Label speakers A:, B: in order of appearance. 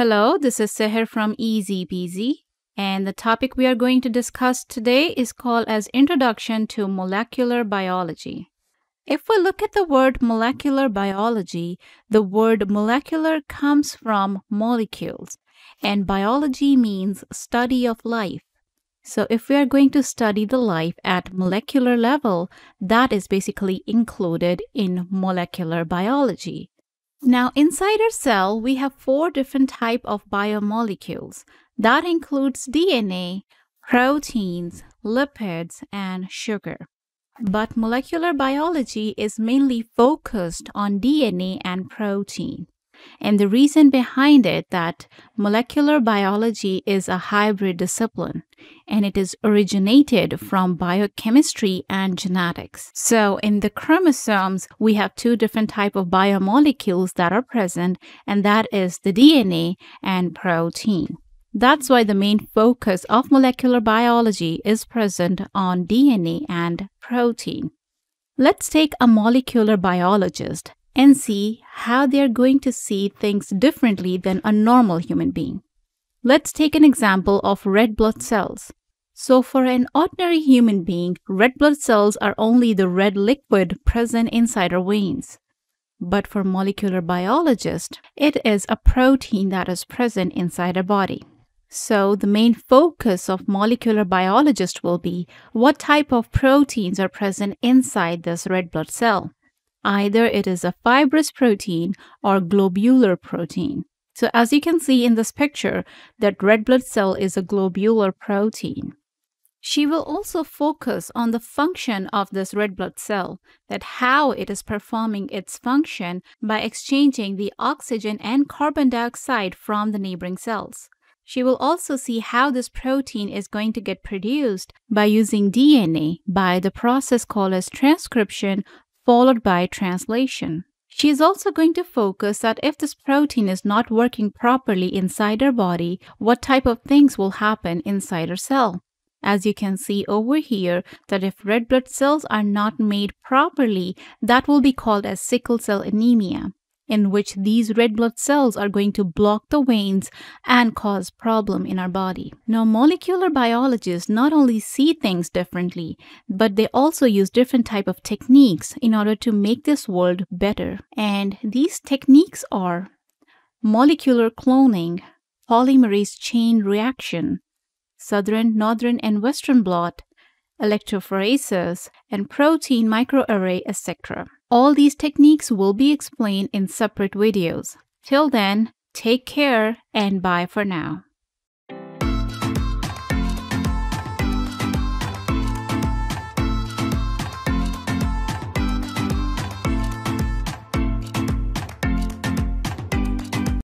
A: Hello, this is Seher from Easy Peasy, and the topic we are going to discuss today is called as Introduction to Molecular Biology. If we look at the word molecular biology, the word molecular comes from molecules, and biology means study of life. So if we are going to study the life at molecular level, that is basically included in molecular biology. Now inside our cell, we have four different type of biomolecules. That includes DNA, proteins, lipids, and sugar. But molecular biology is mainly focused on DNA and protein. And the reason behind it that molecular biology is a hybrid discipline and it is originated from biochemistry and genetics. So in the chromosomes, we have two different type of biomolecules that are present and that is the DNA and protein. That's why the main focus of molecular biology is present on DNA and protein. Let's take a molecular biologist and see how they're going to see things differently than a normal human being. Let's take an example of red blood cells. So, for an ordinary human being, red blood cells are only the red liquid present inside our veins. But for molecular biologists, it is a protein that is present inside our body. So, the main focus of molecular biologists will be what type of proteins are present inside this red blood cell. Either it is a fibrous protein or globular protein. So as you can see in this picture, that red blood cell is a globular protein. She will also focus on the function of this red blood cell, that how it is performing its function by exchanging the oxygen and carbon dioxide from the neighboring cells. She will also see how this protein is going to get produced by using DNA by the process called as transcription followed by translation. She is also going to focus that if this protein is not working properly inside our body, what type of things will happen inside our cell. As you can see over here, that if red blood cells are not made properly, that will be called as sickle cell anemia in which these red blood cells are going to block the veins and cause problem in our body. Now, molecular biologists not only see things differently, but they also use different type of techniques in order to make this world better. And these techniques are molecular cloning, polymerase chain reaction, southern, northern, and western blot, electrophoresis, and protein microarray, etc. All these techniques will be explained in separate videos. Till then, take care and bye for now.